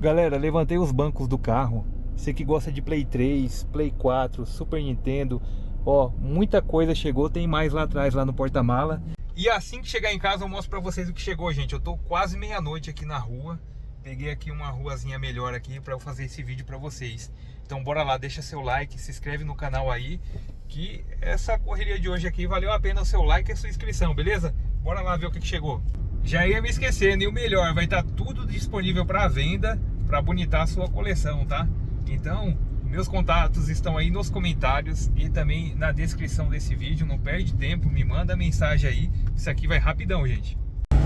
Galera, levantei os bancos do carro. Você que gosta de Play 3, Play 4, Super Nintendo, ó, muita coisa chegou, tem mais lá atrás, lá no porta-mala. E assim que chegar em casa eu mostro pra vocês o que chegou, gente. Eu tô quase meia-noite aqui na rua. Peguei aqui uma ruazinha melhor aqui para eu fazer esse vídeo para vocês. Então bora lá, deixa seu like, se inscreve no canal aí, que essa correria de hoje aqui valeu a pena o seu like e a sua inscrição, beleza? Bora lá ver o que, que chegou já ia me esquecendo. E o melhor, vai estar tá tudo disponível para venda para bonitar a sua coleção, tá? Então, meus contatos estão aí nos comentários e também na descrição desse vídeo. Não perde tempo, me manda mensagem aí. Isso aqui vai rapidão, gente.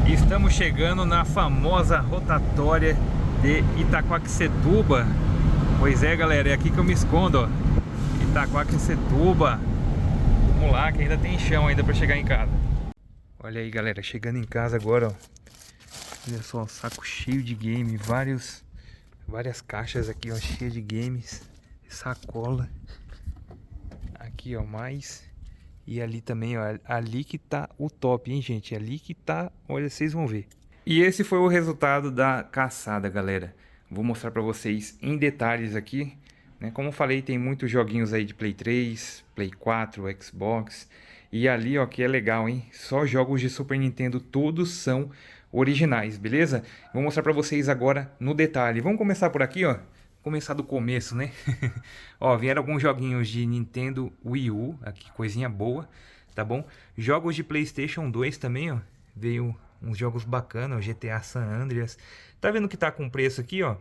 Estamos chegando na famosa rotatória de Itaquaquecetuba. Pois é, galera, é aqui que eu me escondo, ó. Itaquaquecetuba. Vamos lá, que ainda tem chão ainda para chegar em casa. Olha aí, galera, chegando em casa agora, ó. Olha só, saco cheio de game, vários várias caixas aqui, ó, cheia de games, sacola. Aqui, ó, mais e ali também, ó, ali que tá o top, hein, gente? Ali que tá, olha, vocês vão ver. E esse foi o resultado da caçada, galera. Vou mostrar para vocês em detalhes aqui né? Como eu falei, tem muitos joguinhos aí de Play 3, Play 4, Xbox. E ali, ó, que é legal, hein? Só jogos de Super Nintendo, todos são originais, beleza? Vou mostrar para vocês agora no detalhe. Vamos começar por aqui, ó. Começar do começo, né? ó, vieram alguns joguinhos de Nintendo Wii U, aqui coisinha boa, tá bom? Jogos de PlayStation 2 também, ó. Veio uns jogos bacanas, GTA San Andreas. Tá vendo que tá com preço aqui, ó?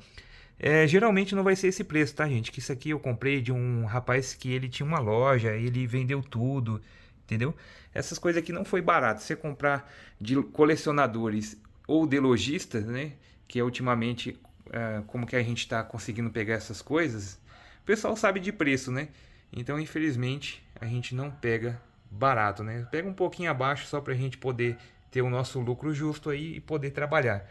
É, geralmente não vai ser esse preço, tá, gente? Que isso aqui eu comprei de um rapaz que ele tinha uma loja, ele vendeu tudo, entendeu? Essas coisas aqui não foi barato. Você comprar de colecionadores ou de lojistas, né? Que é ultimamente, é, como que a gente está conseguindo pegar essas coisas, o pessoal sabe de preço, né? Então, infelizmente, a gente não pega barato, né? Pega um pouquinho abaixo só para a gente poder ter o nosso lucro justo aí e poder trabalhar.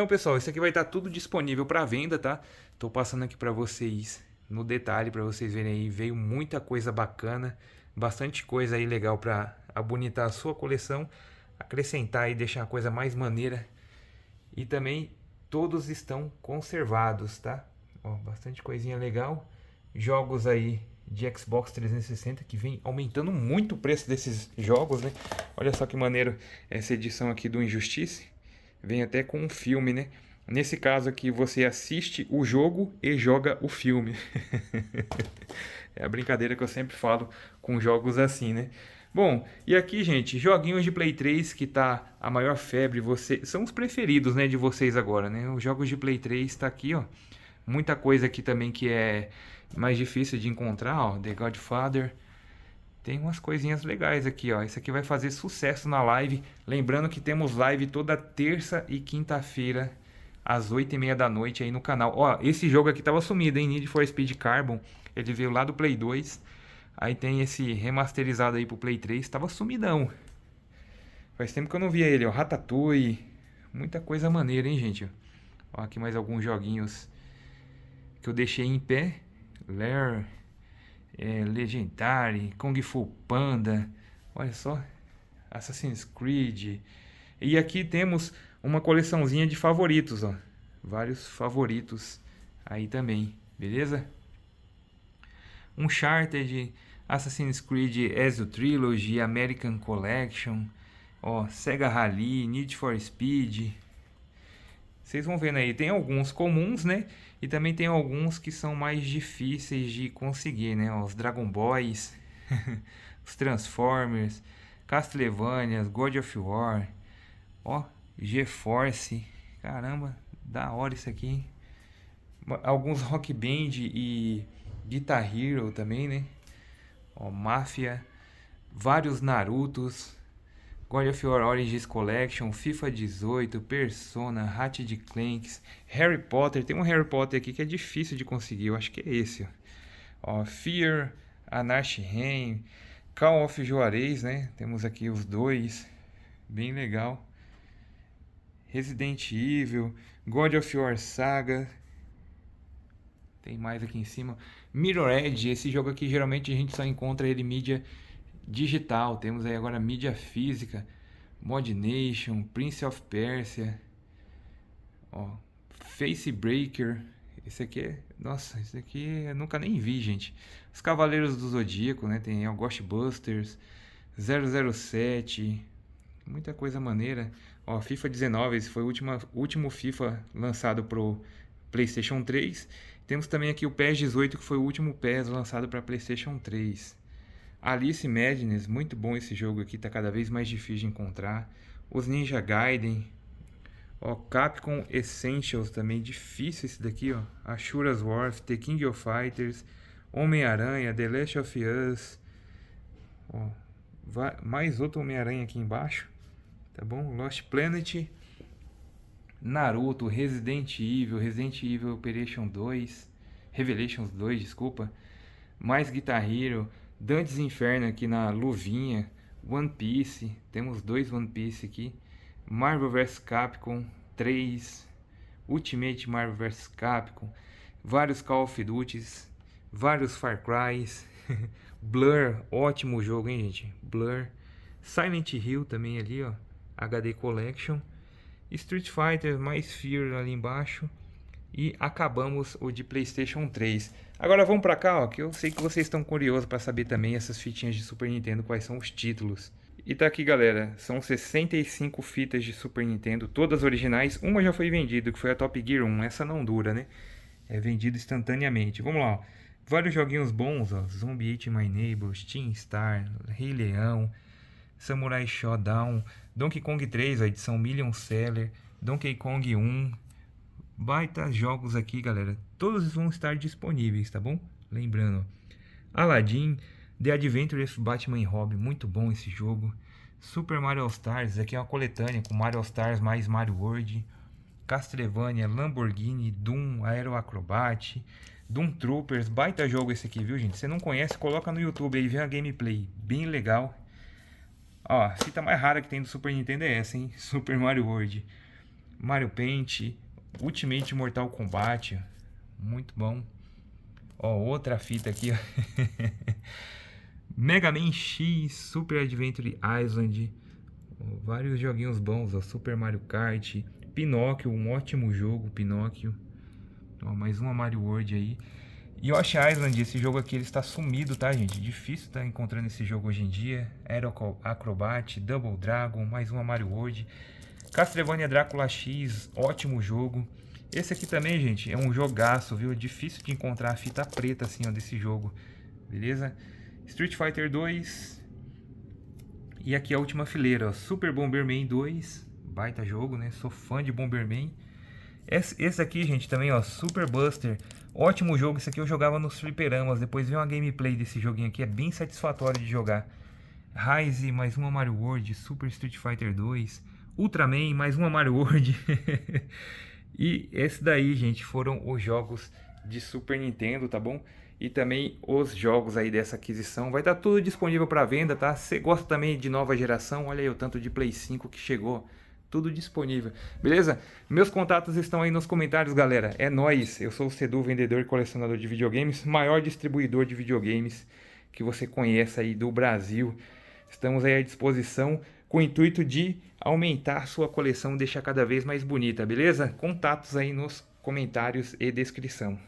Então, pessoal, isso aqui vai estar tá tudo disponível para venda, tá? Tô passando aqui para vocês no detalhe para vocês verem aí, veio muita coisa bacana, bastante coisa aí legal para abonitar a sua coleção, acrescentar e deixar a coisa mais maneira. E também todos estão conservados, tá? Ó, bastante coisinha legal. Jogos aí de Xbox 360 que vem aumentando muito o preço desses jogos, né? Olha só que maneiro essa edição aqui do Injustice vem até com um filme, né? Nesse caso aqui, você assiste o jogo e joga o filme. é a brincadeira que eu sempre falo com jogos assim, né? Bom, e aqui, gente, joguinhos de Play 3 que tá a maior febre, você... são os preferidos, né, de vocês agora, né? Os jogos de Play 3 tá aqui, ó. Muita coisa aqui também que é mais difícil de encontrar, ó, The Godfather, tem umas coisinhas legais aqui, ó. Isso aqui vai fazer sucesso na live. Lembrando que temos live toda terça e quinta-feira, às 8h30 da noite aí no canal. Ó, esse jogo aqui tava sumido, hein? Need for Speed Carbon. Ele veio lá do Play 2. Aí tem esse remasterizado aí pro Play 3. Tava sumidão. Faz tempo que eu não via ele, ó. Ratatouille. Muita coisa maneira, hein, gente? Ó, aqui mais alguns joguinhos que eu deixei em pé. Lair é, Legendary, Kung Fu Panda, olha só, Assassin's Creed. E aqui temos uma coleçãozinha de favoritos, ó. Vários favoritos aí também, beleza? Uncharted, Assassin's Creed Ezio Trilogy, American Collection, ó, Sega Rally, Need for Speed, vocês vão vendo aí, tem alguns comuns, né? E também tem alguns que são mais difíceis de conseguir, né? Os Dragon Boys, os Transformers, Castlevanias, God of War, ó, GeForce. Caramba, da hora isso aqui. Hein? Alguns Rock Band e Guitar Hero também, né? Ó, Mafia, vários Narutos, God of War Origins Collection, FIFA 18, Persona, Ratchet Clanks, Harry Potter. Tem um Harry Potter aqui que é difícil de conseguir, eu acho que é esse. Ó, Fear, Anarch Reign, Call of Juarez, né? Temos aqui os dois, bem legal. Resident Evil, God of War Saga. Tem mais aqui em cima. Mirror Edge, esse jogo aqui geralmente a gente só encontra ele em mídia digital, temos aí agora mídia física, Mod Nation, Prince of Persia, ó, Face Breaker. Esse aqui é. Nossa, esse aqui eu nunca nem vi, gente. Os Cavaleiros do Zodíaco, né? Tem o Ghostbusters, 007, muita coisa maneira. Ó, FIFA 19, esse foi o último, último FIFA lançado pro PlayStation 3. Temos também aqui o PES 18, que foi o último PES lançado para PlayStation 3. Alice Madness, muito bom esse jogo aqui, tá cada vez mais difícil de encontrar. Os Ninja Gaiden. Ó, Capcom Essentials também, difícil esse daqui, ó. Ashura's Wars, The King of Fighters, Homem-Aranha, The Last of Us. Ó, vai, mais outro Homem-Aranha aqui embaixo, tá bom? Lost Planet, Naruto, Resident Evil, Resident Evil Operation 2, Revelations 2, desculpa. Mais Guitar Hero, Dante's Inferno aqui na luvinha, One Piece, temos dois One Piece aqui, Marvel vs Capcom 3, Ultimate Marvel vs Capcom, vários Call of Duty. vários Far Cry's, Blur, ótimo jogo, hein, gente? Blur, Silent Hill também ali, ó, HD Collection, Street Fighter mais Fear ali embaixo, e acabamos o de PlayStation 3. Agora vamos para cá, ó, que eu sei que vocês estão curiosos para saber também essas fitinhas de Super Nintendo, quais são os títulos. E tá aqui, galera, são 65 fitas de Super Nintendo, todas originais. Uma já foi vendida, que foi a Top Gear 1, essa não dura, né? É vendida instantaneamente. Vamos lá, ó. vários joguinhos bons, ó. Zombie Eat My Neighbors, Team Star, Rei Leão, Samurai Shodown, Donkey Kong 3, a edição Million Seller, Donkey Kong 1, baita jogos aqui, galera. Todos vão estar disponíveis, tá bom? Lembrando, Aladdin, The Adventure of Batman e Robin, muito bom esse jogo. Super Mario All Stars, aqui é uma coletânea com Mario All Stars mais Mario World, Castlevania, Lamborghini, Doom, Aero Acrobat, Doom Troopers, baita jogo esse aqui, viu gente? Se não conhece, coloca no YouTube aí, vê a gameplay, bem legal. Ó, a fita mais rara que tem do Super Nintendo é essa, hein? Super Mario World, Mario Paint, Ultimate Mortal Kombat, muito bom. Ó, outra fita aqui, ó. Mega Man X, Super Adventure Island, vários joguinhos bons, ó. Super Mario Kart, Pinóquio, um ótimo jogo, Pinóquio. Ó, mais uma Mario World aí. Yoshi Island, esse jogo aqui ele está sumido, tá, gente? Difícil estar tá encontrando esse jogo hoje em dia. Aero Acrobat, Double Dragon, mais uma Mario World. Castlevania Drácula X, ótimo jogo. Esse aqui também, gente, é um jogaço, viu? É difícil de encontrar a fita preta assim, ó, desse jogo. Beleza? Street Fighter 2. E aqui a última fileira, ó, Super Bomberman 2. Baita jogo, né? Sou fã de Bomberman. Esse, aqui, gente, também, ó, Super Buster. Ótimo jogo, Esse aqui eu jogava nos fliperamas. Depois vi uma gameplay desse joguinho aqui, é bem satisfatório de jogar. Rise, mais uma Mario World, Super Street Fighter 2. Ultraman, mais uma Mario World. e esse daí, gente, foram os jogos de Super Nintendo, tá bom? E também os jogos aí dessa aquisição. Vai estar tá tudo disponível para venda, tá? Você gosta também de nova geração? Olha aí o tanto de Play 5 que chegou. Tudo disponível, beleza? Meus contatos estão aí nos comentários, galera. É nós. Eu sou o Sedu, vendedor e colecionador de videogames, maior distribuidor de videogames que você conhece aí do Brasil. Estamos aí à disposição com o intuito de aumentar sua coleção, deixar cada vez mais bonita, beleza? Contatos aí nos comentários e descrição.